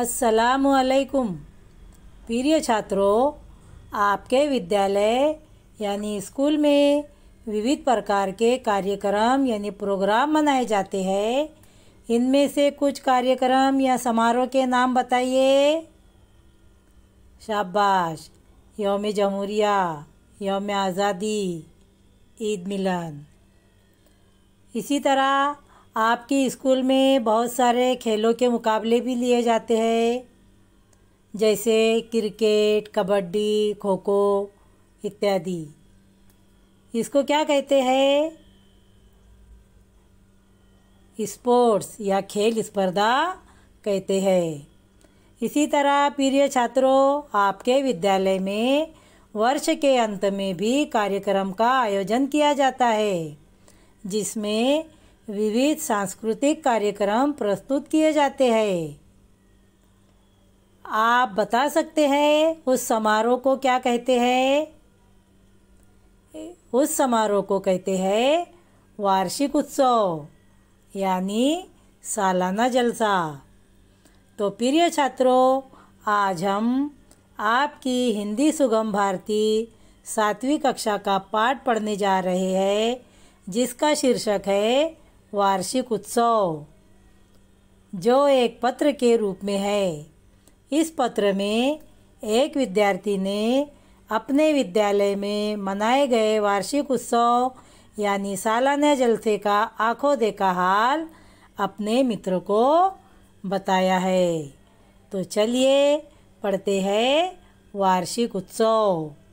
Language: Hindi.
असलकुम प्रिय छात्रों आपके विद्यालय यानी स्कूल में विविध प्रकार के कार्यक्रम यानी प्रोग्राम मनाए जाते हैं इनमें से कुछ कार्यक्रम या समारोह के नाम बताइए शाबाश योम जमहूरिया योम आज़ादी ईद मिलन इसी तरह आपके स्कूल में बहुत सारे खेलों के मुकाबले भी लिए जाते हैं जैसे क्रिकेट कबड्डी खो खो इत्यादि इसको क्या कहते हैं स्पोर्ट्स या खेल स्पर्धा कहते हैं इसी तरह प्रिय छात्रों आपके विद्यालय में वर्ष के अंत में भी कार्यक्रम का आयोजन किया जाता है जिसमें विविध सांस्कृतिक कार्यक्रम प्रस्तुत किए जाते हैं आप बता सकते हैं उस समारोह को क्या कहते हैं उस समारोह को कहते हैं वार्षिक उत्सव यानी सालाना जलसा तो प्रिय छात्रों आज हम आपकी हिंदी सुगम भारती सातवीं कक्षा का पाठ पढ़ने जा रहे हैं जिसका शीर्षक है वार्षिक उत्सव जो एक पत्र के रूप में है इस पत्र में एक विद्यार्थी ने अपने विद्यालय में मनाए गए वार्षिक उत्सव यानी सालाना जलसे का आंखों देखा हाल अपने मित्र को बताया है तो चलिए पढ़ते हैं वार्षिक उत्सव